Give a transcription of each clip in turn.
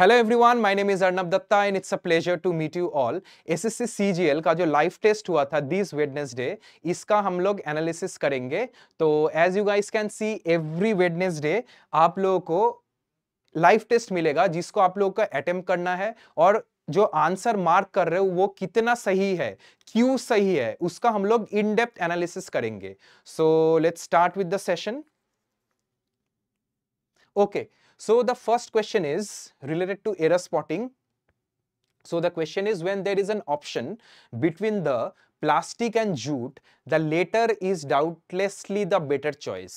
Hello everyone my name is Arnab Datta and it's a pleasure to meet you all SSC CGL का जो live test हुआ था this Wednesday इसका हम लोग एनालिसिस करेंगे तो as you guys can see every Wednesday आप लोगों को लाइव टेस्ट मिलेगा जिसको आप लोगों का अटेम्प्ट करना है और जो आंसर मार्क कर रहे हो वो कितना सही है क्यों सही है उसका हम लोग इन डेप्थ एनालिसिस करेंगे so let's start with the session okay okay. So the first question is related to error spotting. So the question is when there is an option between the plastic and jute, the latter is doubtlessly the better choice.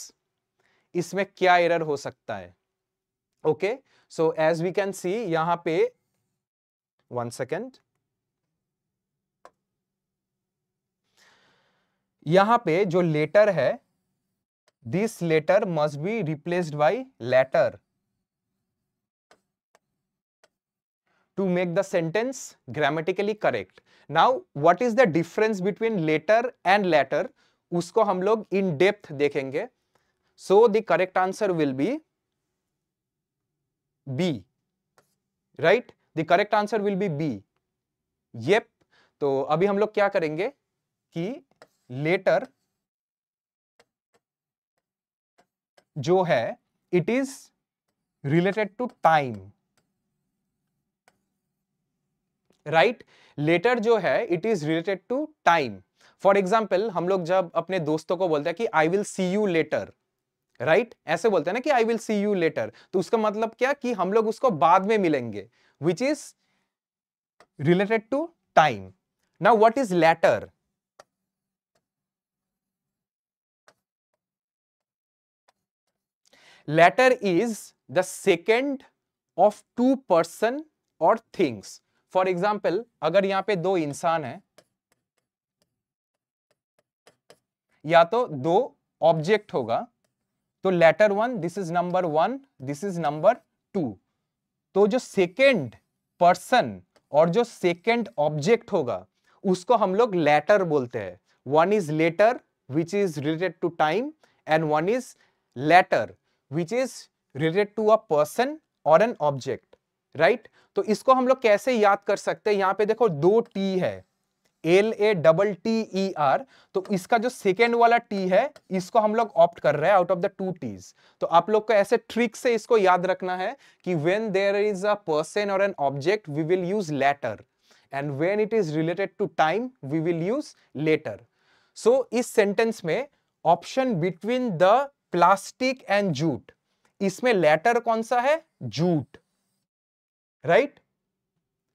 isme kya error ho sakta hai okay so as we can see yahan pe one second यहां पे जो later है this later must be replaced by latter to make the sentence grammatically correct. Now, what is the difference between later and latter? उसको हम लोग in depth देखेंगे So the correct answer will be B, right? The correct answer will be B. Yep. तो अभी हम लोग क्या करेंगे कि later जो है it is related to time. Right later जो है it is related to time for example हम लोग जब अपने दोस्तों को बोलते हैं कि I will see you later right ऐसे बोलते हैं ना कि I will see you later तो उसका मतलब क्या कि हम लोग उसको बाद में मिलेंगे which is related to time now what is latter latter is the second of two person और थिंग्स फॉर एग्जाम्पल अगर यहां पे दो इंसान है या तो दो ऑब्जेक्ट होगा तो latter one this is number one this is number two तो जो सेकेंड पर्सन और जो सेकेंड ऑब्जेक्ट होगा उसको हम लोग लेटर बोलते हैं one is letter which is related to time and one is letter which is related to a person और एन ऑब्जेक्ट राइट तो इसको हम लोग कैसे याद कर सकते हैं यहां पे देखो दो टी है L A double T E R तो इसका जो सेकेंड वाला टी है इसको हम लोग ऑप्ट कर रहे हैं out of the two Ts तो आप लोग को ऐसे ट्रिक से इसको याद रखना है कि when there is a person और an object we will use latter and when it is related to time we will use later so इस सेंटेंस में option between the plastic and jute इसमें लेटर कौन सा है jute right?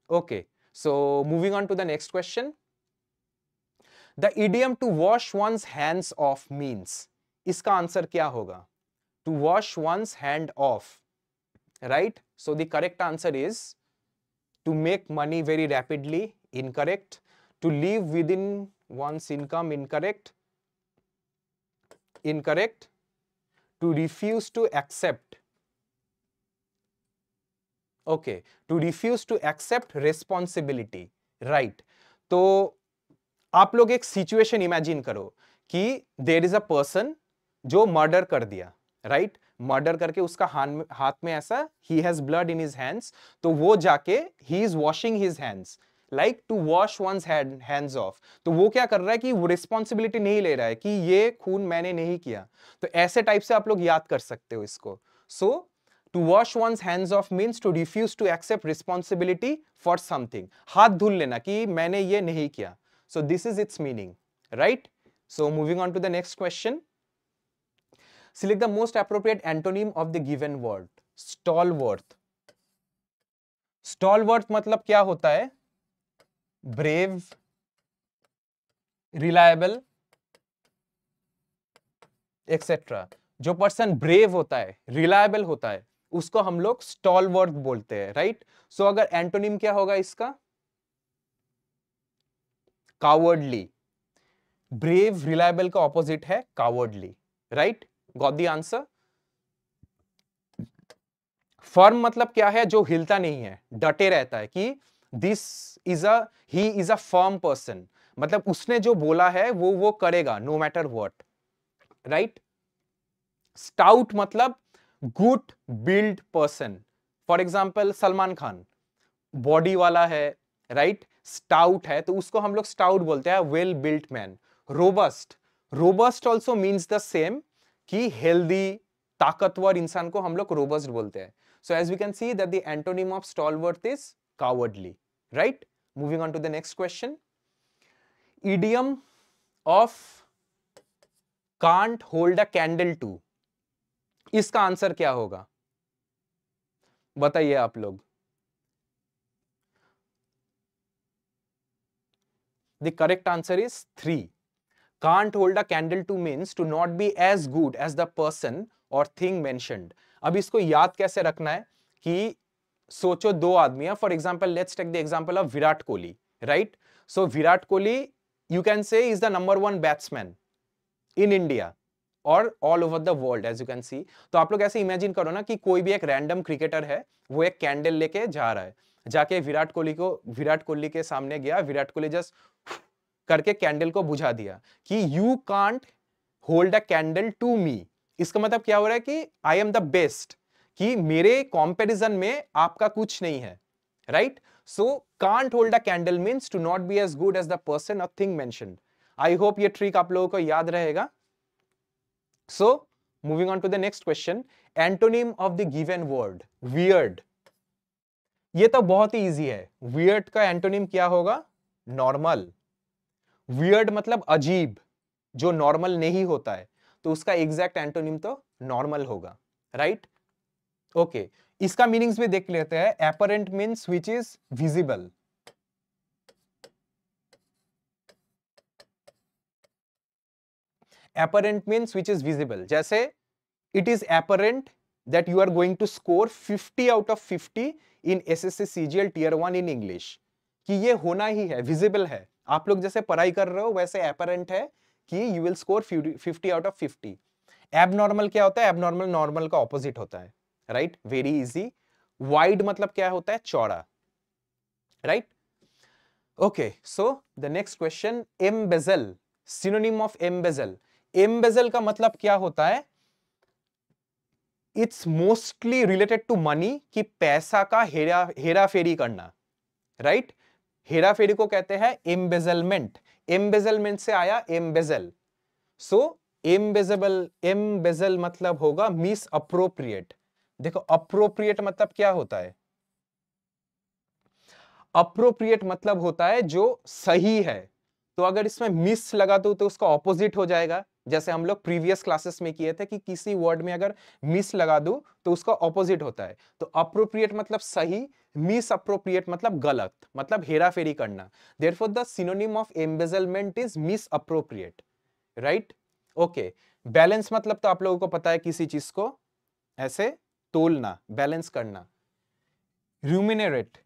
Okay, so moving on to the next question. The idiom to wash one's hands off means, Iska answer kya hoga? To wash one's hand off, right? So the correct answer is to make money very rapidly, incorrect. To live within one's income, incorrect. Incorrect. To refuse to accept, okay to refuse to accept responsibility right तो आप लोग एक situation imagine करो कि there is a person जो murder कर दिया right right? Murder करके उसका हाथ हाथ में ऐसा he has blood in his hands तो वो जाके he is washing his hands like to wash one's hands off तो वो क्या कर रहा है कि वो रिस्पॉन्सिबिलिटी नहीं ले रहा है कि ये खून मैंने नहीं किया तो ऐसे टाइप से आप लोग याद कर सकते हो इसको so to wash one hands off means to refuse to accept responsibility for something हाथ धुल लेना कि मैंने ये नहीं किया so this is its meaning right so moving on to the next question most appropriate antonym of the of word stalwart stalwart मतलब क्या होता है ब्रेव रिलायबल एक्सेट्रा जो पर्सन ब्रेव होता है रिलायबल होता है उसको हम लोग स्टॉल बोलते हैं राइट सो अगर एंटोनिम क्या होगा इसका कावर्डली ब्रेव रिलायबल का ऑपोजिट है cowardly right got the answer firm मतलब क्या है जो हिलता नहीं है डटे रहता है कि this is a he is a firm person मतलब उसने जो बोला है वो वो करेगा no matter what right stout मतलब good build person for example Salman Khan body वाला है राइट right? स्टाउट है तो उसको हम लोग स्टाउट बोलते हैं well built man robust robust also means the same कि हेल्दी ताकतवर इंसान को हम लोग रोबस्ट बोलते हैं so as we can see that the antonym of stalwart is cowardly right moving on to the next question idiom of can't hold a candle to इसका answer क्या होगा बताइए आप लोग the correct answer is three can't hold a candle to means to not be as good as the person और thing mentioned अब इसको याद कैसे रखना है कि सोचो दो आदमी है for example let's take the example of Virat Kohli right so Virat Kohli you can say is the number one batsman in India और all over the world as you can see तो आप लोग ऐसे इमेजिन करो ना कि कोई भी एक रैंडम क्रिकेटर है वो एक कैंडल लेके जा रहा है जाके विराट कोहली को विराट कोहली के सामने गया विराट कोहली जस्ट करके कैंडल को बुझा दिया कि you can't hold a candle to me इसका मतलब क्या हो रहा है कि आई एम द बेस्ट कि मेरे कॉम्पेरिजन में आपका कुछ नहीं है right so can't hold a candle means to not be as good as the person और थिंग मैंशनड आई होप ये ट्रिक आप लोगों को याद रहेगा So moving on to the next question, antonym of the given word, weird. ये तो बहुत ही इजी है वियर्ड का एंटोनिम क्या होगा नॉर्मल वियर्ड मतलब अजीब जो नॉर्मल नहीं होता है तो उसका एग्जैक्ट एंटोनिम तो नॉर्मल होगा राइट right? Okay okay. इसका मीनिंग्स भी देख लेते हैं apparent means which is visible apparent means which is visible जैसे it is apparent that you are going to score 50 out of 50 in SSC CGL tier 1 in English कि ये होना ही है visible है आप लोग जैसे पढ़ाई कर रहे हो वैसे apparent है कि you will score 50 out of 50 abnormal क्या होता है abnormal normal का opposite होता है right very easy wide मतलब क्या होता है चौड़ा right okay so the next question embezzle synonym of embezzle embezzle का मतलब क्या होता है it's mostly related to money कि पैसा का हेरा हेरा फेरी करना राइट right? हेरा फेरी को कहते हैं एम्बेजलमेंट एम्बेजलमेंट से आया एम्बेजल सो एम्बेजल एम्बेजल मतलब होगा मिस अप्रोप्रिएट देखो अप्रोप्रिएट मतलब क्या होता है अप्रोप्रिएट मतलब होता है जो सही है तो अगर इसमें मिस लगा दो तो उसका ऑपोजिट हो जाएगा जैसे हम लोग प्रीवियस क्लासेस में किए थे कि किसी वर्ड में अगर मिस लगा दू तो उसका ऑपोजिट होता है तो अप्रोप्रिएट मतलब सही मिस अप्रोप्रिएट मतलब गलत मतलब हेरा फेरी करना therefore the synonym of embezzlement is misappropriate right okay balance मतलब तो आप लोगों को पता है किसी चीज को ऐसे तोलना बैलेंस करना रूमिनेट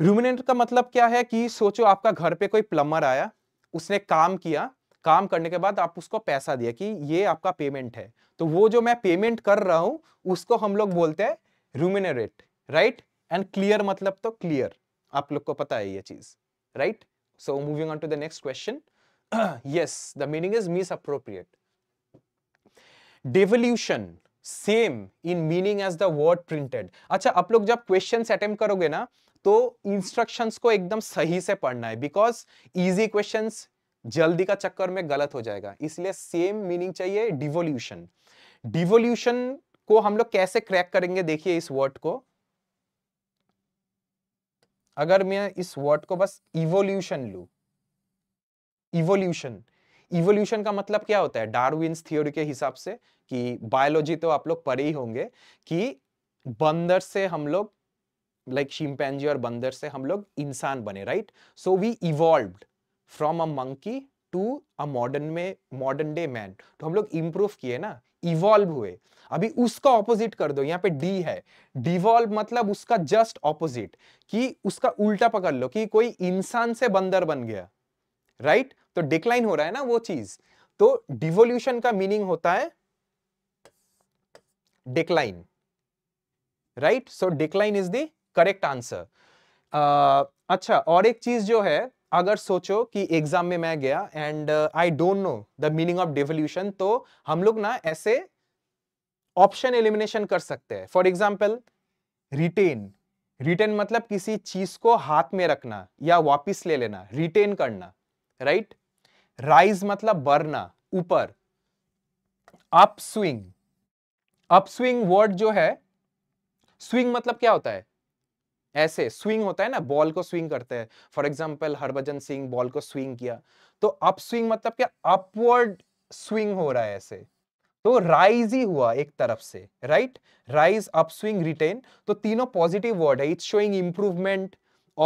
रूमिनेट का मतलब क्या है कि सोचो आपका घर पे कोई प्लम्बर आया उसने काम किया काम करने के बाद आप उसको पैसा दिया कि ये आपका पेमेंट है तो वो जो मैं पेमेंट कर रहा हूं उसको हम लोग बोलते हैं रूमिनरेट राइट एंड क्लियर मतलब तो क्लियर आप लोग को पता है ये चीज right so moving on to the next question yes the meaning is misappropriate devolution same in meaning as the word printed अच्छा आप लोग जब क्वेश्चन अटेम्प्ट करोगे ना तो इंस्ट्रक्शंस को एकदम सही से पढ़ना है बिकॉज इजी क्वेश्चंस जल्दी का चक्कर में गलत हो जाएगा इसलिए सेम मीनिंग चाहिए डिवोल्यूशन डिवोल्यूशन को हम लोग कैसे क्रैक करेंगे देखिए इस वर्ड को अगर मैं इस वर्ड को बस इवोल्यूशन लू इवोल्यूशन इवोल्यूशन का मतलब क्या होता है डार्विन्स थियोरी के हिसाब से कि बायोलॉजी तो आप लोग पढ़े ही होंगे कि बंदर से हम लोग लाइक like शिमपैनजी और बंदर से हम लोग इंसान बने right so we evolved from a monkey to a modern में मॉडर्न डे मैन तो हम लोग इम्प्रूव किए ना इवॉल्व हुए अभी उसका ऑपोजिट कर दो यहाँ पे डी है डिवॉल्व मतलब उसका जस्ट ऑपोजिट कि उसका उल्टा पकड़ लो कि कोई इंसान से बंदर बन गया राइट तो डिक्लाइन हो रहा है ना वो चीज तो डिवोल्यूशन का मीनिंग होता है decline right so decline is the correct answer अच्छा और एक चीज जो है अगर सोचो कि एग्जाम में मैं गया and I don't know the meaning of devolution तो हम लोग ना ऐसे ऑप्शन एलिमिनेशन कर सकते हैं फॉर एग्जाम्पल रिटेन रिटेन मतलब किसी चीज को हाथ में रखना या वापिस ले लेना रिटेन करना राइट राइज मतलब बढ़ना ऊपर up swing up swing word जो है स्विंग मतलब क्या होता है ऐसे स्विंग होता है ना बॉल को स्विंग करते हैं for example Harbhajan Singh ball को स्विंग किया तो अप स्विंग मतलब क्या अपवर्ड स्विंग हो रहा है ऐसे तो राइज ही हुआ एक तरफ से right rise up swing retain तो तीनों पॉजिटिव वर्ड है इट्स शोइंग इंप्रूवमेंट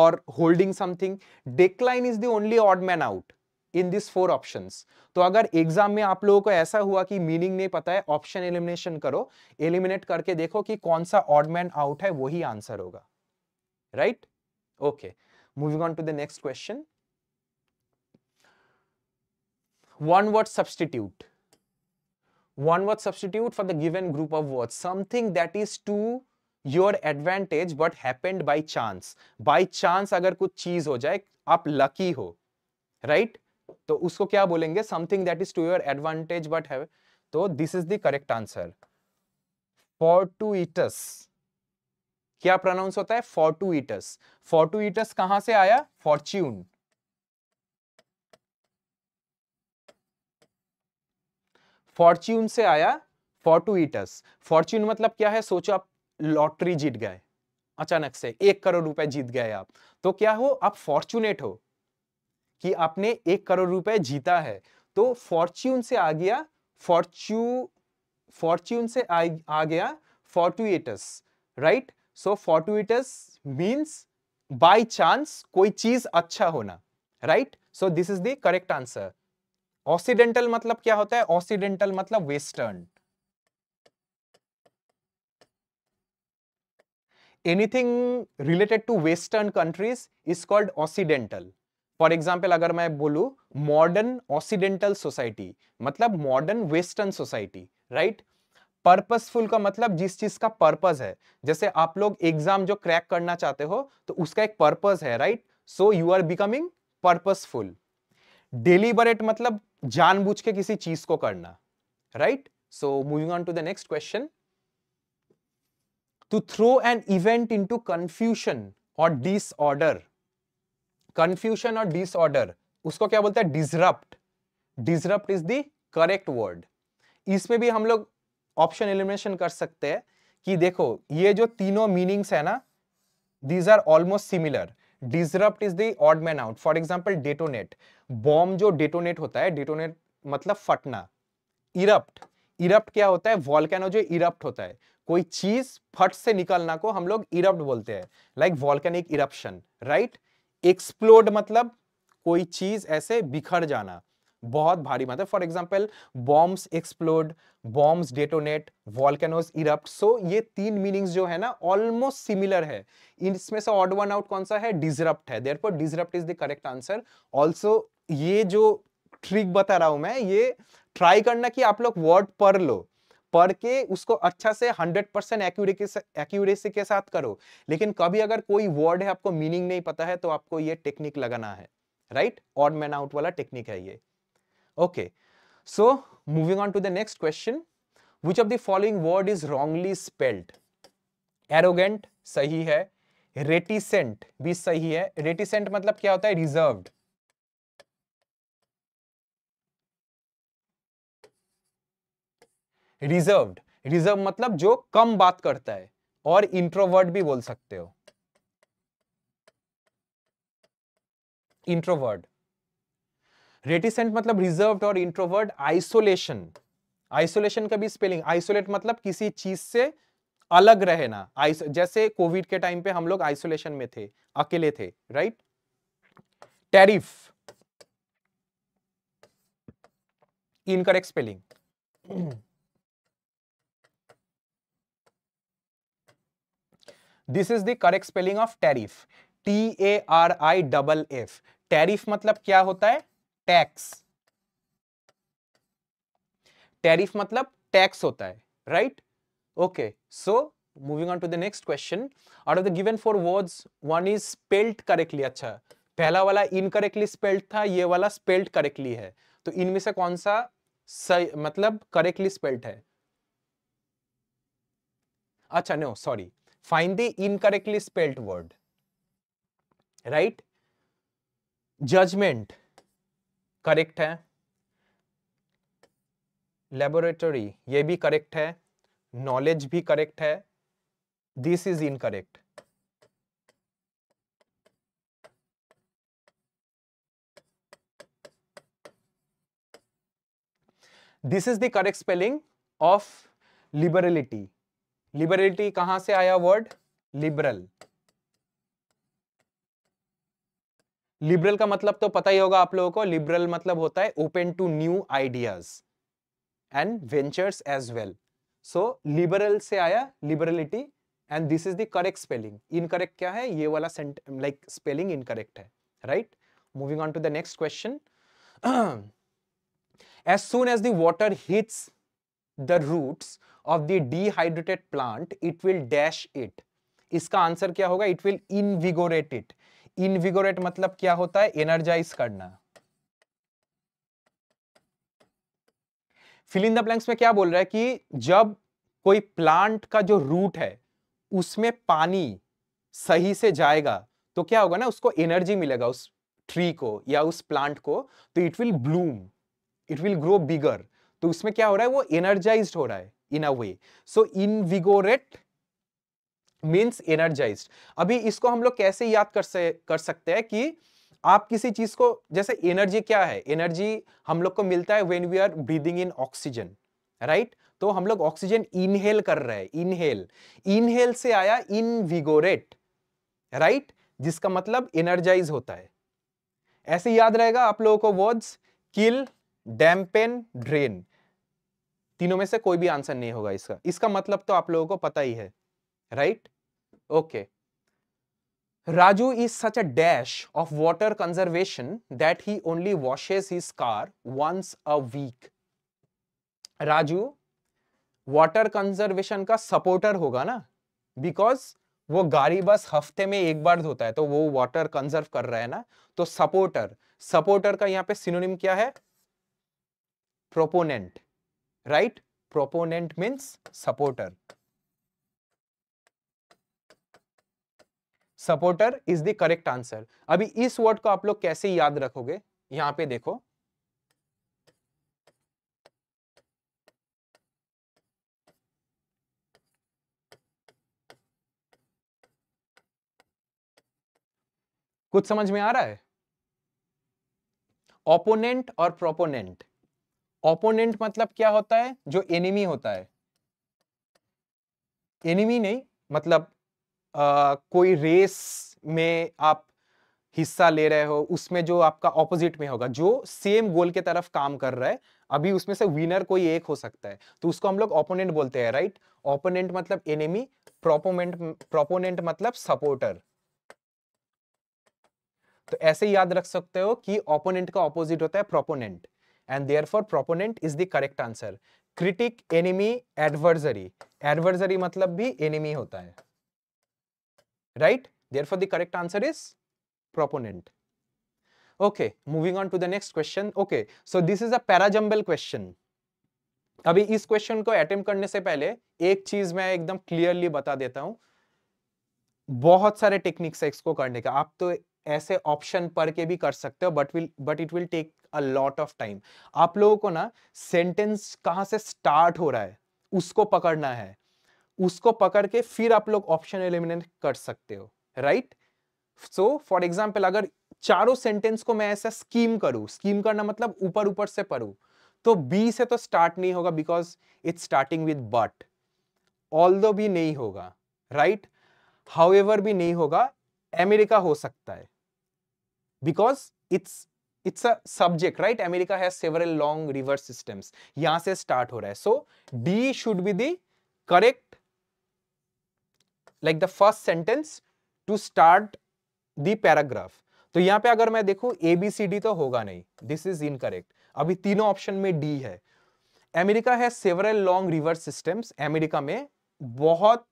और holding something decline is the only odd man out in this four options तो अगर एग्जाम में आप लोगों को ऐसा हुआ कि मीनिंग नहीं पता है ऑप्शन एलिमिनेशन करो एलिमिनेट करके देखो कि कौन सा ऑड मैन आउट है वही आंसर होगा right okay moving on to the next question one word substitute one word substitute for the given group of words something that is to your advantage but happened by chance by chance अगर कुछ चीज हो जाए आप lucky हो right तो उसको क्या बोलेंगे something that is to your advantage but have तो this is the correct answer fortuitous क्या प्रोनाउंस होता है फॉर्टूटस फॉर्टूटस कहां से आया फॉर्च्यून फॉर्च्यून से आया फॉर्टूटस फॉर्च्यून मतलब क्या है सोचो आप लॉटरी जीत गए अचानक से एक करोड़ रुपए जीत गए आप तो क्या हो आप फॉर्चुनेट हो कि आपने एक करोड़ रुपए जीता है तो फॉर्च्यून से आ गया फॉर्च्यू फॉर्च्यून से आ, आ गया fortuitous right so fortuitous means by chance कोई चीज अच्छा होना right so this is the correct answer occidental मतलब क्या होता है ऑक्सीडेंटल मतलब western anything related to western countries is called occidental for example अगर मैं बोलू मॉडर्न ऑक्सीडेंटल सोसाइटी मतलब modern western society right purposeful का मतलब जिस चीज का पर्पज है जैसे आप लोग एग्जाम जो क्रैक करना चाहते हो तो उसका एक पर्पज है right so you are becoming purposeful deliberate मतलब जानबूझ के किसी चीज को करना right so moving on to the next question to throw an event into confusion और डिसऑर्डर कंफ्यूशन और डिसऑर्डर उसको क्या बोलते हैं disrupt disrupt is the correct word इसमें भी हम लोग ऑप्शन एलिमिनेशन कर सकते हैं कि देखो ये जो तीनों मीनिंग्स है ना these are almost similar disrupt is the man out for example detonate bomb जो डेटोनेट होता है डेटोनेट मतलब फटना इरप्ट इरप्ट क्या होता है वॉलकैनो जो इरप्ट होता है कोई चीज फट से निकलना को हम लोग इरप्ट बोलते हैं like volcanic eruption right explode मतलब कोई चीज ऐसे बिखर जाना बहुत भारी मात्रा for example bombs explode bombs detonate volcanoes erupt सो ये तीन मीनिंग्स जो है ना ऑलमोस्ट सिमिलर है इसमें से ऑड वन आउट कौन सा है डिजरप्ट है there therefore disrupt is the correct answer also ये जो ट्रिक बता रहा हूं मैं ये ट्राई करना कि आप लोग वर्ड पढ़ लो पढ़ के उसको अच्छा से 100 परसेंट एक्यूरेसी के साथ करो लेकिन कभी अगर कोई वर्ड है आपको मीनिंग नहीं पता है तो आपको ये टेक्निक लगाना है राइट ऑड मैन आउट वाला टेक्निक है ये Okay, so moving on to the next question. Which of the following word is wrongly spelled? Arrogant, sahi hai Reticent bhi sahi hai Reticent matlab kya hota hai Reserved. Reserved reserve मतलब जो कम बात करता है और introvert भी बोल सकते हो इंट्रोवर्ड रेटिसेंट मतलब रिजर्व और इंट्रोवर्ड आइसोलेशन आइसोलेशन का भी स्पेलिंग आइसोलेट मतलब किसी चीज से अलग रहना जैसे कोविड के टाइम पे हम लोग आइसोलेशन में थे अकेले थे right tariff incorrect spelling this is the correct spelling of tariff T A R I double F tariff मतलब क्या होता है टैक्स टैरिफ मतलब टैक्स होता है right okay so moving on to the next question out of the given four words one is spelled correctly अच्छा पहला वाला इनकरेक्टली स्पेल्ड था ये वाला स्पेल्ड करेक्टली है तो इनमें से कौन सा सही मतलब करेक्टली स्पेल्ड है अच्छा no sorry find the incorrectly spelled word right judgement correct है लेबोरेटरी ये भी करेक्ट है नॉलेज भी करेक्ट है this is incorrect this is the correct spelling of liberality liberality कहां से आया वर्ड लिबरल लिबरल का मतलब तो पता ही होगा आप लोगों को लिबरल मतलब होता है open to new ideas and ventures as well so liberal से आया liberality and this is the correct spelling incorrect क्या है ये वाला लाइक स्पेलिंग इनकरेक्ट है right moving on to the next question as soon as daughter hits the root of the dehydrated plant it will dash it इसका answer क्या होगा it will invigorate it invigorate मतलब क्या होता है energise करना filling the blanks में क्या बोल रहा है कि जब कोई प्लांट का जो रूट है उसमें पानी सही से जाएगा तो क्या होगा ना उसको एनर्जी मिलेगा उस ट्री को या उस प्लांट को तो it will bloom it will grow bigger तो उसमें क्या हो रहा है वो एनर्जाइज हो रहा है in a way so invigorate means energize अभी इसको हम लोग कैसे याद कर से कर सकते हैं कि आप किसी चीज को जैसे एनर्जी क्या है एनर्जी हम लोग को मिलता है when we are breathing in oxygen right तो हम लोग ऑक्सीजन इनहेल कर रहे हैं इनहेल इनहेल से आया इनविगोरेट राइट जिसका मतलब एनर्जाइज होता है ऐसे याद रहेगा आप लोगों को वर्ड्स किल डैम्पेन ड्रेन तीनों में से कोई भी आंसर नहीं होगा इसका इसका मतलब तो आप लोगों को पता ही है right okay raju is such a dash of water conservation that he only washes his car once a week raju water conservation का सपोर्टर होगा ना बिकॉज वो गाड़ी बस हफ्ते में एक बार धोता है तो वो वाटर कंजर्व कर रहा है ना तो सपोर्टर सपोर्टर का यहां पे सिनोनिम क्या है proponent right proponent means supporter supporter is the correct answer अभी इस वर्ड को आप लोग कैसे याद रखोगे यहां पे देखो कुछ समझ में आ रहा है ओपोनेंट और प्रोपोनेंट ओपोनेंट मतलब क्या होता है जो एनिमी होता है एनिमी नहीं मतलब आ, कोई रेस में आप हिस्सा ले रहे हो उसमें जो आपका ऑपोजिट में होगा जो सेम गोल के तरफ काम कर रहा है अभी उसमें से विनर कोई एक हो सकता है तो उसको हम लोग ओपोनेंट बोलते हैं राइट ओपोनेंट मतलब एनिमी प्रोपोनेंट प्रोपोनेंट मतलब सपोर्टर तो ऐसे याद रख सकते हो कि ओपोनेंट का ऑपोजिट होता है proponent and therefore proponent is the correct answer critic enemy adversary adversary मतलब भी एनिमी होता है right? Therefore, the correct answer is proponent. Okay, moving on to the next question. Okay, so this is a parajumble question. अभी इस question को attempt करने से पहले एक चीज मैं एकदम क्लियरली बता देता हूं बहुत सारे टेक्निक्स है इसको करने का आप तो ऐसे ऑप्शन पढ़ के भी कर सकते हो but will but it will take a lot of time आप लोगों को ना सेंटेंस कहां से स्टार्ट हो रहा है उसको पकड़ना है उसको पकड़ के फिर आप लोग ऑप्शन एलिमिनेट कर सकते हो राइट सो फॉर एग्जाम्पल अगर चारों सेंटेंस को मैं ऐसा स्कीम करूं स्कीम करना मतलब ऊपर ऊपर से पढ़ू तो बी से तो स्टार्ट नहीं होगा because it's starting with but all भी नहीं होगा राइट right? हाउएवर भी नहीं होगा अमेरिका हो सकता है because it's it's a subject right America has several long rivers systems यहां से स्टार्ट हो रहा है so D should be the correct like the first sentence to start the paragraph तो यहां पे अगर मैं देखू ए बी सी डी तो होगा नहीं दिस इज इन करेक्ट अभी तीनों ऑप्शन में डी है अमेरिका है several long river systems America में बहुत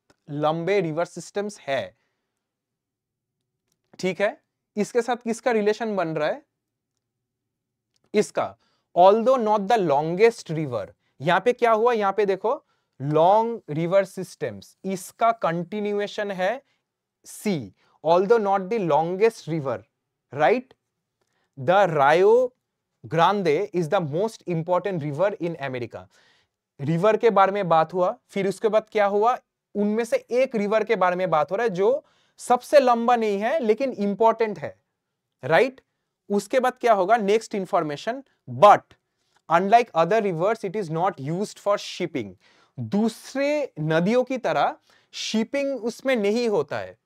लंबे रिवर सिस्टम्स है ठीक है इसके साथ किसका रिलेशन बन रहा है इसका all although not the longest river यहां पे क्या हुआ यहां पे देखो लॉन्ग रिवर सिस्टम्स इसका कंटिन्यूएशन है C although not the longest river right the Rio Grande is the most important river in America river के बारे में बात हुआ फिर उसके बाद क्या हुआ उनमें से एक रिवर के बारे में बात हो रहा है जो सबसे लंबा नहीं है लेकिन इंपॉर्टेंट है राइट right? उसके बाद क्या होगा next information but unlike other rivers it is not use for shipping दूसरे नदियों की तरह शिपिंग उसमें नहीं होता है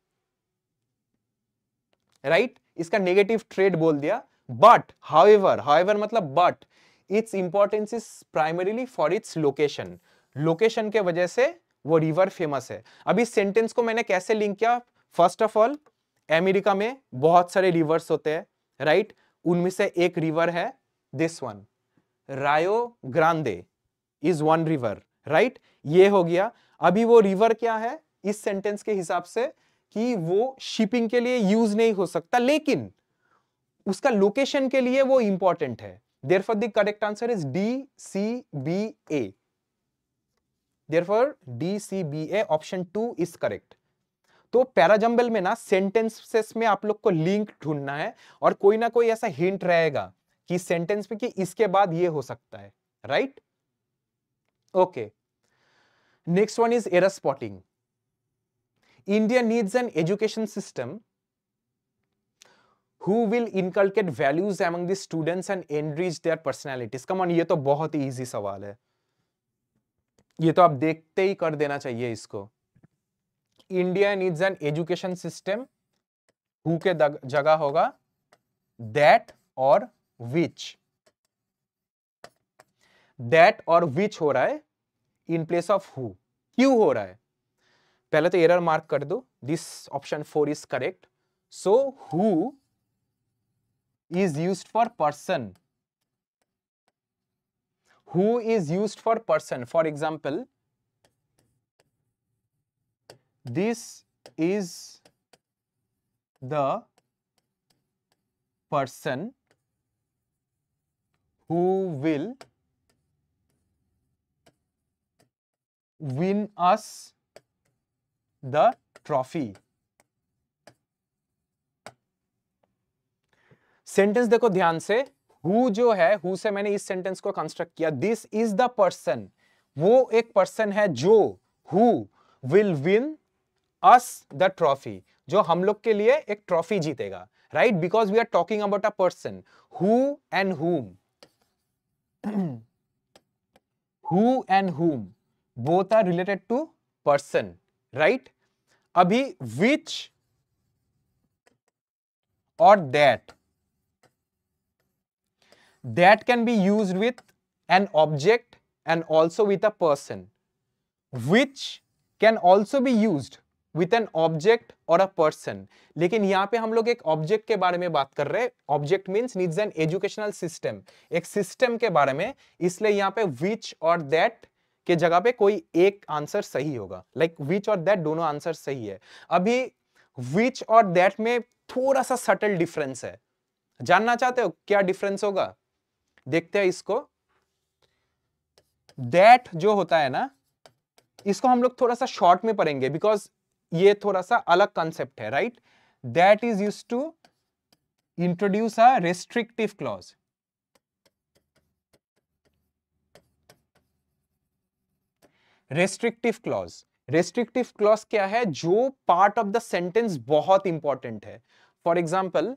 राइट right? इसका नेगेटिव ट्रेड बोल दिया बट हाउएवर हाउएवर मतलब but its importance is primarily for its location location के वजह से वो रिवर फेमस है अब इस सेंटेंस को मैंने कैसे लिंक किया फर्स्ट ऑफ ऑल अमेरिका में बहुत सारे रिवर्स होते हैं राइट right? उनमें से एक रिवर है this one Rio Grande is one river right ये हो गया अभी वो रिवर क्या है इस सेंटेंस के हिसाब से कि वो शिपिंग के लिए यूज नहीं हो सकता लेकिन उसका लोकेशन के लिए वो इंपॉर्टेंट है therefore the answer is D C B A therefore D C B A option two is correct तो पैराजल में ना सेंटेंसेस में आप लोग को लिंक ढूंढना है और कोई ना कोई ऐसा हिंट रहेगा कि सेंटेंस में कि इसके बाद ये हो सकता है right right? Okay. Next one is error spotting. India needs an education system who will inculcate values among the students and enrich their personalities. Come on, ये तो बहुत ही easy सवाल है ये तो आप देखते ही कर देना चाहिए इसको India needs an education system who के जगह होगा दैट और विच दैट और विच हो रहा है इन प्लेस ऑफ हु क्यू हो रहा है पहले तो एरर मार्क कर दो this option four is correct so who is use for person who is use for person for example this is the person who will win us the trophy. Sentence देखो ध्यान से who जो है who से मैंने इस sentence को construct किया दिस इज द पर्सन वो एक पर्सन है जो who will win us the trophy जो हम लोग के लिए एक ट्रॉफी जीतेगा right because we are talking about a person who and whom who and whom both are related to person right abhi which or that that can be used with an object and also with a person which can also be used with an object or a person लेकिन यहाँ पे हम लोग एक object के बारे में बात कर रहे हैं object means needs an educational system एक सिस्टम के बारे में इसलिए यहाँ पे विच और दैट के जगह पे कोई एक आंसर सही होगा लाइक विच और दैट दोनों आंसर सही है अभी विच और दैट में थोड़ा सा सटल डिफरेंस है जानना चाहते हो क्या डिफरेंस होगा देखते हैं इसको दैट जो होता है ना इसको हम लोग थोड़ा सा शॉर्ट में पढ़ेंगे बिकॉज ये थोड़ा सा अलग कंसेप्ट है right that is use to introduce a restrictive clause restrictive clause restrictive clause क्या है जो पार्ट ऑफ द सेंटेंस बहुत इंपॉर्टेंट है फॉर एग्जाम्पल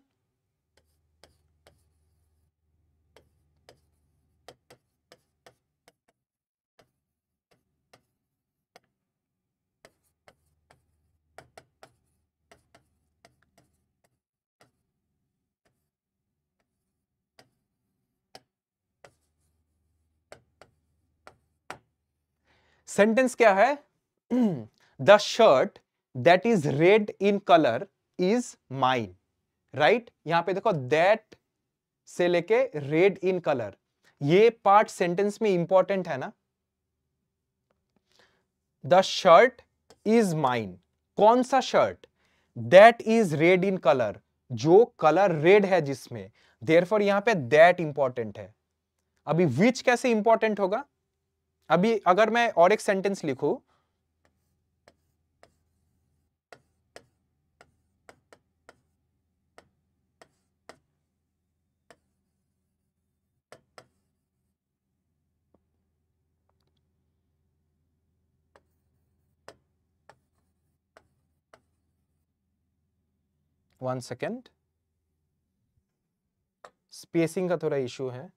सेंटेंस क्या है the shirt that is red in colour is mine right यहां पे देखो दैट से लेके रेड इन कलर ये पार्ट सेंटेंस में इंपॉर्टेंट है ना द शर्ट इज माइन कौन सा shirt that is red in colour जो कलर रेड है जिसमें देर फॉर यहां पर दैट इंपॉर्टेंट है अभी विच कैसे इंपॉर्टेंट होगा अभी अगर मैं और एक सेंटेंस लिखू वन सेकेंड स्पेसिंग का थोड़ा इश्यू है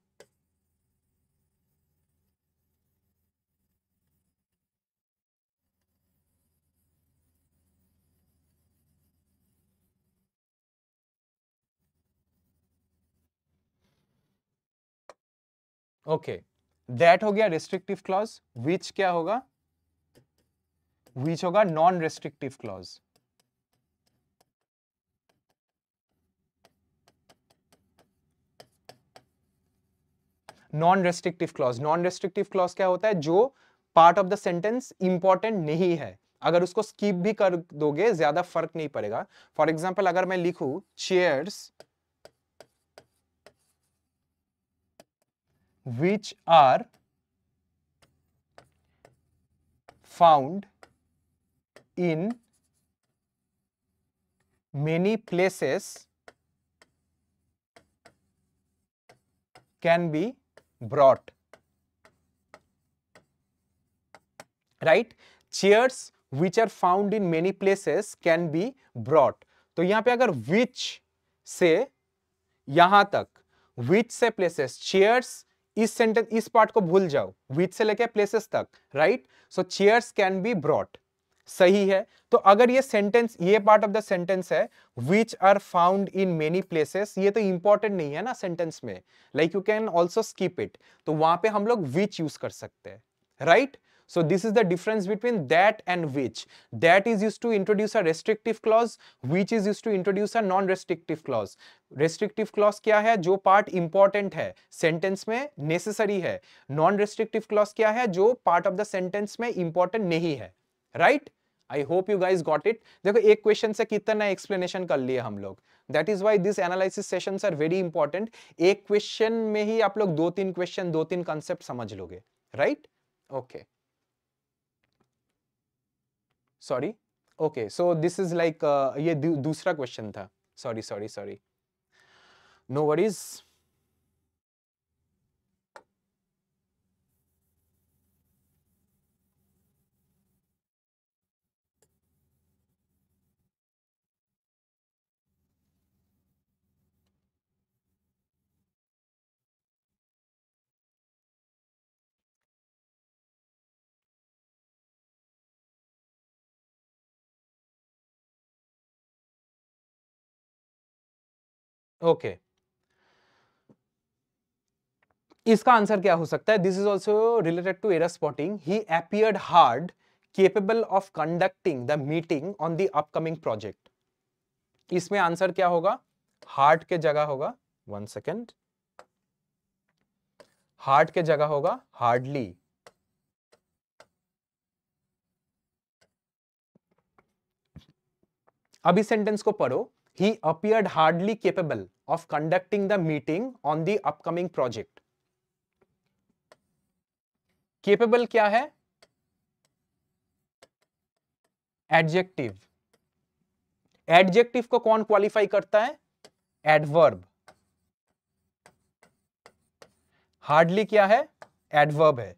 ओके दैट हो गया रेस्ट्रिक्टिव क्लॉज विच क्या होगा विच होगा non restrictive clause non restrictive clause non restrictive clause क्या होता है जो part of the sentence important नहीं है अगर उसको स्कीप भी कर दोगे ज्यादा फर्क नहीं पड़ेगा फॉर एग्जाम्पल अगर मैं लिखू chairs which are found in many places can be brought right chairs which are found in many places can be brought तो यहां पे अगर which से यहां तक which से places chairs इस सेंटेंस इस पार्ट को भूल जाओ विथ से लेके प्लेसेस तक right so chairs can be brought सही है तो अगर ये सेंटेंस ये पार्ट ऑफ द सेंटेंस है which are found in many places ये तो इंपॉर्टेंट नहीं है ना सेंटेंस में like you can also skip it तो वहां पे हम लोग विच यूज कर सकते हैं right right? So this is the difference between that and which. That is used to introduce a restrictive clause, which is used to introduce a non-restrictive clause. Restrictive clause क्या है जो पार्ट इंपॉर्टेंट है sentence में necessary है non restrictive clause क्या है जो part of the sentence में इंपॉर्टेंट नहीं है right I hope you guys got it देखो एक क्वेश्चन से कितना एक्सप्लेनेशन कर लिए हम लोग that is why this analysis session are very important एक क्वेश्चन में ही आप लोग दो तीन क्वेश्चन दो तीन कॉन्सेप्ट समझ लोगे right right? Okay okay. Sorry okay so this is like ये दूसरा क्वेश्चन था sorry sorry sorry no worries okay इसका आंसर क्या हो सकता है this is also related to error spotting he appear hard capable of conducting the meeting on the upcoming project इसमें answer क्या होगा हार्ट के जगह होगा वन सेकेंड हार्ट के जगह होगा हार्डली अभी सेंटेंस को पढ़ो he appeared hardly capable of conducting the meeting on the upcoming project. Capable क्या है एडजेक्टिव एडजेक्टिव को कौन क्वालिफाई करता है एडवर्ब हार्डली क्या है एडवर्ब है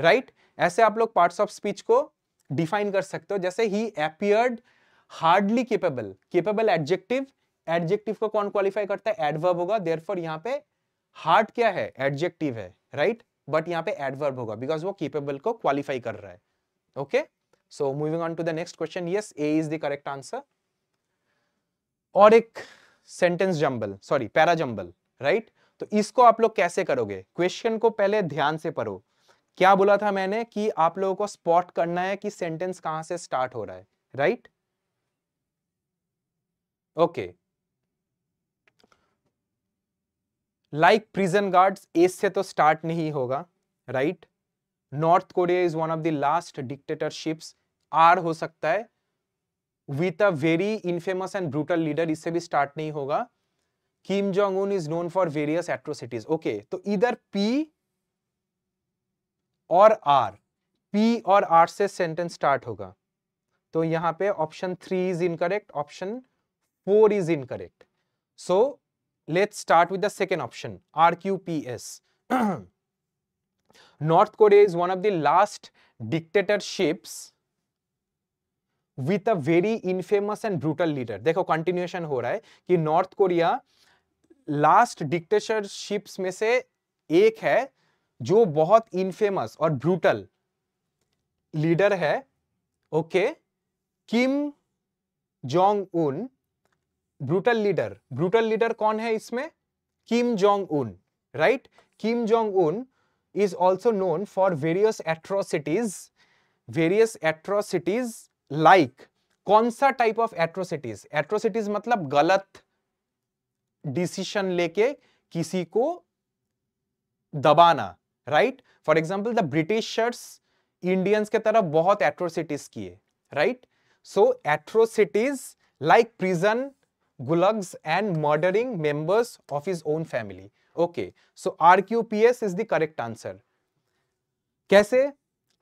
राइट right? ऐसे आप लोग पार्ट्स ऑफ स्पीच को डिफाइन कर सकते हो जैसे ही appeared hardly capable capable adjective adjective को कौन क्वालिफाई करता है एडवर्ब होगा देर फॉर यहाँ पे हार्ड क्या है एडजेक्टिव है राइट बट यहाँ पे एडवर्ब होगा बिकॉज वो केपेबल को क्वालिफाई कर रहा है okay so moving on to the next question yes A is the correct answer और एक sentence jumble sorry para jumble right तो इसको आप लोग कैसे करोगे क्वेश्चन को पहले ध्यान से पढ़ो क्या बोला था मैंने कि आप लोगों को स्पॉट करना है कि सेंटेंस कहां से स्टार्ट हो रहा है right okay like prison guards S से तो स्टार्ट नहीं होगा right North Korea is one of the last dictatorships R हो सकता है with a very infamous and brutal leader इससे भी स्टार्ट नहीं होगा Kim Jong Un is known for various atrocities okay तो इधर पी और आर पी और आर से सेंटेंस स्टार्ट होगा तो यहां पे option three is incorrect option 4 is incorrect. So let's start with the second option RQPS. North Korea is one of the last dictatorships with a very infamous and brutal leader. देखो continuation हो रहा है कि North Korea last dictatorships में से एक है जो बहुत इनफेमस और ब्रूटल लीडर है okay Kim Jong Un brutal leader brutal leader कौन है इसमें Kim Jong Un right Kim Jong Un is also known for various atrocities various atrocities like कौन सा टाइप ऑफ एट्रोसिटीज एट्रोसिटीज मतलब गलत decision लेके किसी को दबाना right for example the Britishers Indians के तरफ बहुत एट्रोसिटीज किए right so atrocities like prison gulags and murdering members of his own family. Okay, so RQPS is the correct answer. kaise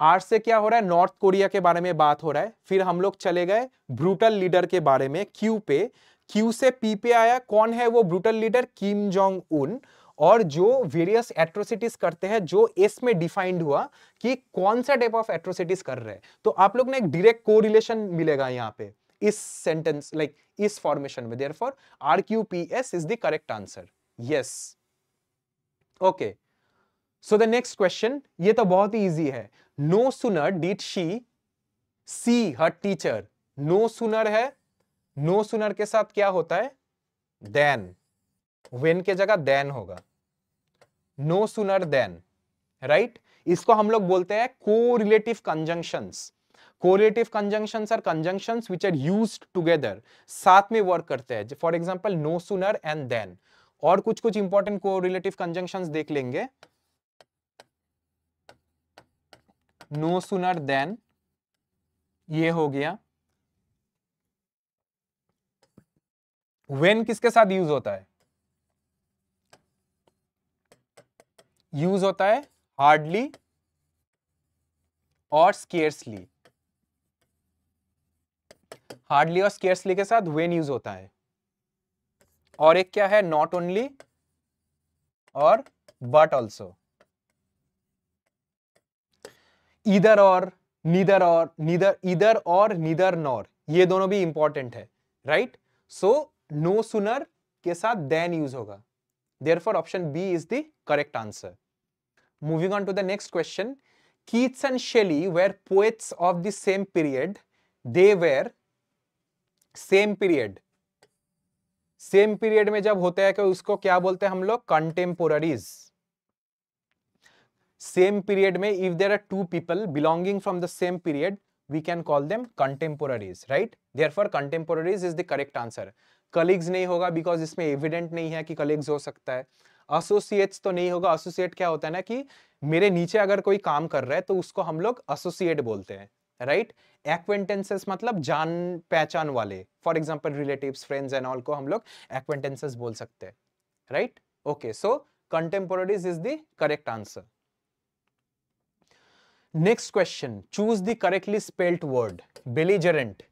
R से क्या हो रहा है नॉर्थ कोरिया के बारे में बात हो रहा है फिर हम लोग चले गए ब्रूटल लीडर के बारे में क्यू पे क्यू से पी पे आया कौन है वो ब्रूटल लीडर किम जोंग उन और जो वेरियस एट्रोसिटीज करते हैं जो एस में डिफाइंड हुआ कि कौन सा टाइप ऑफ एट्रोसिटीज कर रहे हैं तो आप लोग ने एक डिरेक्ट कोरिलेशन मिलेगा यहाँ पे इस सेंटेंस लाइक इस फॉर्मेशन में therefore R Q P S is the correct answer yes okay so the next question ये तो बहुत ही ईजी है no sooner did she see her teacher no sooner है नो no सुनर के साथ क्या होता है देन वेन के जगह देन होगा नो सुनर देन राइट इसको हम लोग बोलते हैं को relative conjunction correlative conjunction are conjunction which are use together साथ में वर्क करते हैं for example no sooner and then और कुछ कुछ इंपॉर्टेंट कोरिलेटिव कंजंक्शन देख लेंगे नो सुनर देन ये हो गया वेन किसके साथ यूज होता है यूज होता है हार्डली और स्केयर्सली हार्डली और स्केयर्सली के साथ वेन यूज होता है और एक क्या है नॉट ओनली और बट ऑल्सो इधर और निधर और निधर इधर और निधर नॉर ये दोनों भी इंपॉर्टेंट है राइट सो नो सुनर के साथ देन यूज होगा therefore option B is the correct answer moving on to the next question Keats and Shelley were poets of the same period they were same period same period में जब होते हैं तो उसको क्या बोलते हैं हम लोग कंटेम्पोरिज सेम पीरियड में if there are two people belonging from the same period we can call them contemporaries right therefore contemporaries is the correct answer colleagues नहीं होगा बिकॉज इसमें एविडेंट नहीं है कि कलीग्स हो सकता है असोसिएट्स तो नहीं होगा असोसिएट क्या होता है ना कि मेरे नीचे अगर कोई काम कर रहा है तो उसको हम लोग असोसिएट बोलते हैं राइट एक्वेंटेंसेस मतलब जान पहचान वाले for example relative friends and all को हम लोग एक्वेंटेंसेस बोल सकते हैं right okay so contemporaries is the correct answer next question choose the correctly spelled word belligerent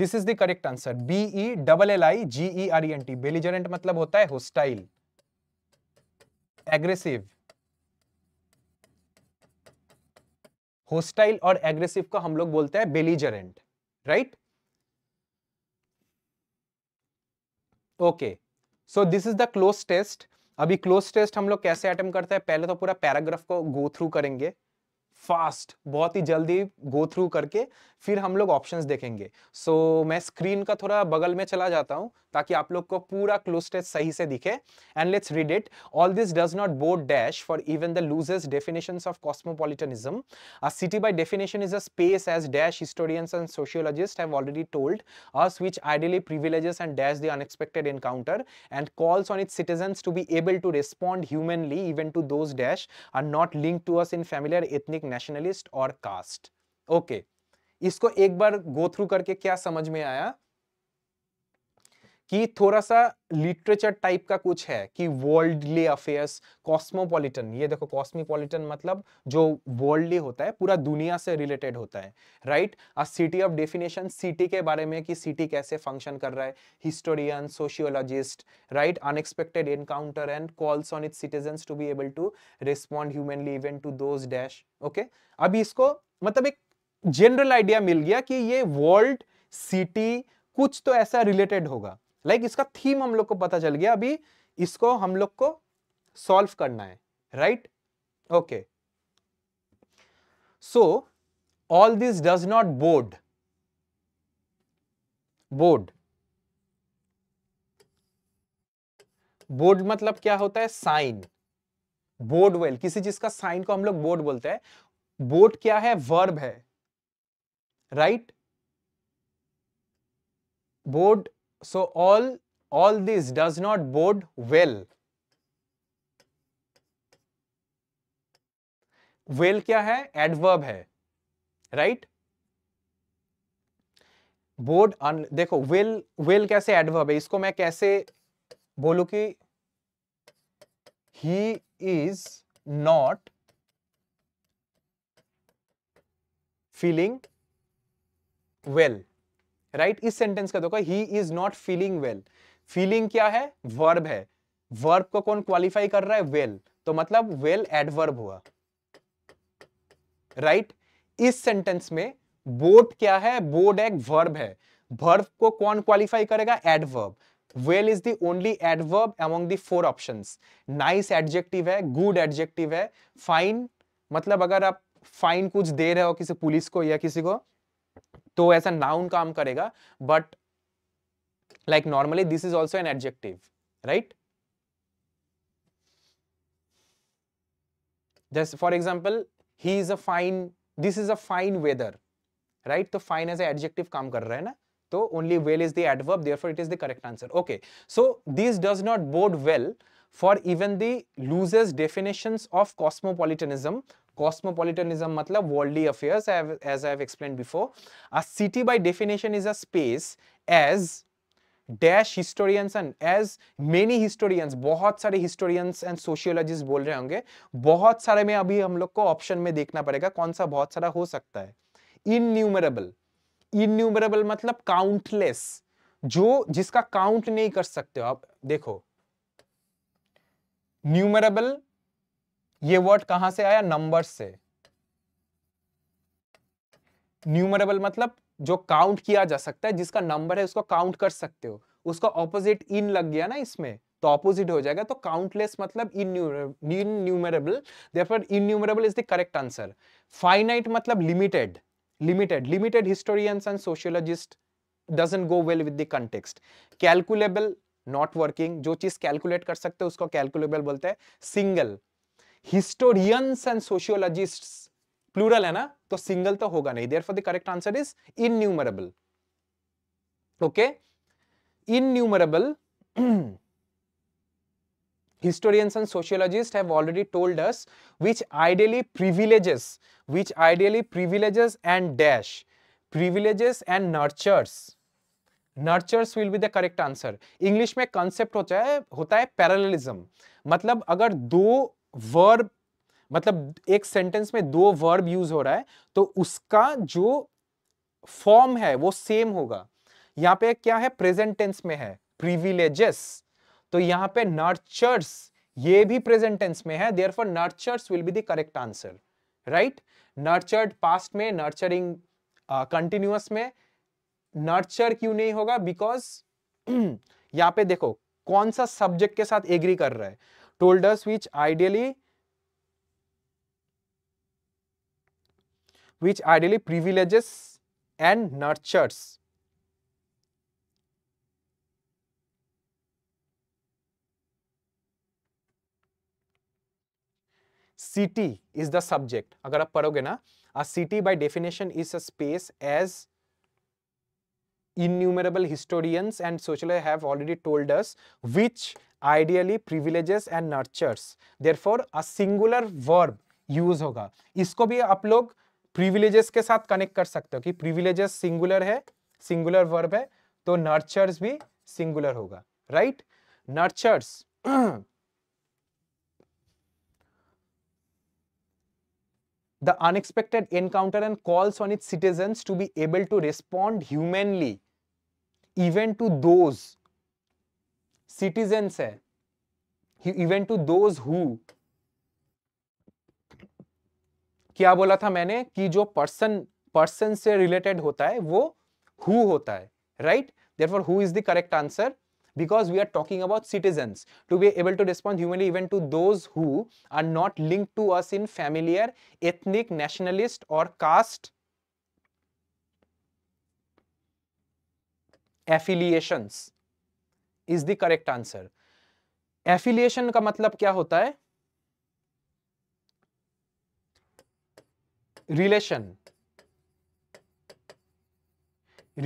this is the correct answer B E double L I G E R N T belligerent मतलब होता है hostile aggressive hostile और aggressive को हम लोग बोलते हैं belligerent right okay so this is the cloze test अभी क्लोज टेस्ट हम लोग कैसे अटेम्प्ट करते हैं पहले तो पूरा पैराग्राफ को गो थ्रू करेंगे फास्ट बहुत ही जल्दी गो थ्रू करके फिर हम लोग ऑप्शंस देखेंगे सो so, मैं स्क्रीन का थोड़ा बगल में चला जाता हूं ताकि आप लोग को पूरा क्लोज टेस्ट सही से दिखे and let's read it all this does not bode dash for even the loosest definition of cosmopolitanism a city by definition is a space as dash historians and sociologist have already told us which ideally privileges and dash the unexpected encounter and calls on it citizen to be able to respond humanly even to those dash are not link to us in familiar ethnic nationalist और cast okay इसको एक बार go through करके क्या समझ में आया कि थोड़ा सा लिटरेचर टाइप का कुछ है कि वर्ल्डली अफेयर्स कॉस्मोपॉलिटन ये देखो कॉस्मोपॉलिटन मतलब जो वर्ल्डली होता है पूरा दुनिया से रिलेटेड होता है right a city of definition city के बारे में कि सिटी कैसे फंक्शन कर रहा है historian sociologist right unexpected encounter and calls on its citizen to be able to respond humanly even to those dash okay अभी इसको मतलब एक जनरल आइडिया मिल गया कि ये वर्ल्ड सिटी कुछ तो ऐसा रिलेटेड होगा लाइक इसका थीम हम लोग को पता चल गया अभी इसको हम लोग को सॉल्व करना है right okay so all this does not bode bode bode मतलब क्या होता है साइन बोर्ड वेल किसी चीज का साइन को हम लोग बोर्ड बोलते हैं बोर्ड क्या है वर्ब है right bode so all all this does not bode well well well क्या है एडवर्ब है राइट बोर्ड देखो वेल विल वेल कैसे एडवर्ब है इसको मैं कैसे बोलू कि he is not feeling well right इस सेंटेंस का देखो he is not feeling well feeling क्या है वर्ब है वर्ब को कौन क्वालिफाई कर रहा है वेल well. तो मतलब वेल well एडवर्ब हुआ राइट right? इस सेंटेंस में बोट क्या है बोर्ड एक वर्ब है वर्ब को कौन क्वालिफाई करेगा adverb well is the only adverb among the four options nice adjective है गुड एडजेक्टिव है फाइन मतलब अगर आप फाइन कुछ दे रहे हो किसी पुलिस को या किसी को तो अ नाउन काम करेगा but like normally this is also an adjective right जैसे for example he is a fine this is a fine weather right तो फाइन एज एडजेक्टिव काम कर रहा है ना तो only well is the adverb therefore it is the correct answer okay so this does not bode well for even the losers definitions of cosmopolitanism cosmopolitanism मतलब worldly affairs as I have explain before a city by definition is a space as dash historians and as many historians बहुत सारे historians and sociologist बोल रहे होंगे बहुत सारे में अभी हम लोग को ऑप्शन में देखना पड़ेगा कौन सा बहुत सारा हो सकता है इनन्यूमरेबल इनन्यूमरेबल मतलब काउंटलेस जो जिसका काउंट नहीं कर सकते हो आप देखो न्यूमरेबल ये वर्ड कहां से आया नंबर से न्यूमरेबल मतलब जो काउंट किया जा सकता है जिसका नंबर है उसको काउंट कर सकते हो उसका ऑपोजिट इन लग गया ना इसमें तो ऑपोजिट हो जाएगा तो काउंटलेस मतलब innumerable therefore innumerable is the correct answer finite मतलब limited limited limited historians and sociologist doesn't go well with the context calculable not working जो चीज कैलकुलेट कर सकते हैं उसको कैलकुलेबल बोलते हैं single historians and sociologist plural है ना तो सिंगल तो होगा नहीं therefore the correct answer is innumerable okay innumerable historians and sociologist have already told us which ideally privileges which ideally privileges and dash privileges and nurtures nurtures will be the correct answer English में concept होता है होता है parallelism मतलब अगर दो verb मतलब एक सेंटेंस में दो वर्ब यूज हो रहा है तो उसका जो फॉर्म है वो सेम होगा यहाँ पे क्या है प्रेजेंट टेंस में है प्रिविलेजेस तो यहाँ पे नर्चर्स ये भी प्रेजेंट टेंस में है therefore nurtures will be the correct answer right nurtured past में नर्चरिंग कंटिन्यूस uh, में नर्चर क्यों नहीं होगा बिकॉज यहाँ पे देखो कौन सा सब्जेक्ट के साथ एग्री कर रहा है told us which ideally which ideally privileges and nurtures city is the subject agar aap padhoge na a city by definition is a space as innumerable historians and sociologists have already told us which ideally privileges and nurtures therefore a singular verb use होगा इसको भी आप लोग privileges के साथ connect कर सकते हो कि प्रिविलेजेस सिंगुलर है सिंगुलर वर्ब है तो नर्चर्स भी सिंगुलर होगा right nurtures the unexpected encounter and calls on it citizen to be able to respond humanely even to those citizens है इवेंट टू दोज हु क्या बोला था मैंने कि जो पर्सन पर्सन से रिलेटेड होता है वो हु होता है right there who is the correct answer because we are talking about citizens to be able to respond human even to those who are not link to us in familiar ethnic nationalist और caste affiliations is the correct answer affiliation का मतलब क्या होता है relation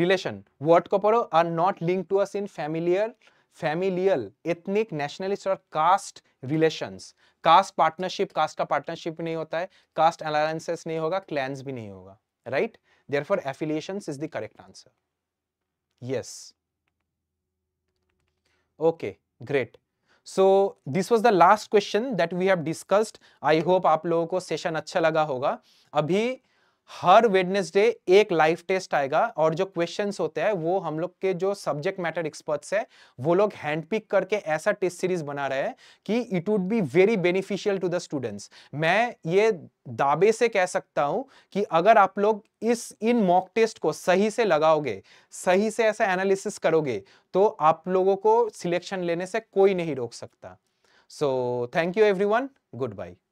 relation word को पढ़ो are not link to us in familiar familial ethnic nationalist और caste relations caste partnership caste का पार्टनरशिप नहीं होता है कास्ट अलायसेस नहीं होगा क्लैंस भी नहीं होगा right therefore affiliations is the correct answer yes okay great so this was the last question that we have discussed I hope आप लोगों को सेशन अच्छा लगा होगा अभी हर वेडनेसडे एक लाइव टेस्ट आएगा और जो क्वेश्चंस होते हैं वो हम लोग के जो सब्जेक्ट मैटर एक्सपर्ट्स है वो लोग हैंड पिक करके ऐसा टेस्ट सीरीज बना रहे हैं कि it would be very beneficial to the students मैं ये दावे से कह सकता हूं कि अगर आप लोग इस इन मॉक टेस्ट को सही से लगाओगे सही से ऐसा एनालिसिस करोगे तो आप लोगों को सिलेक्शन लेने से कोई नहीं रोक सकता so thank you every good by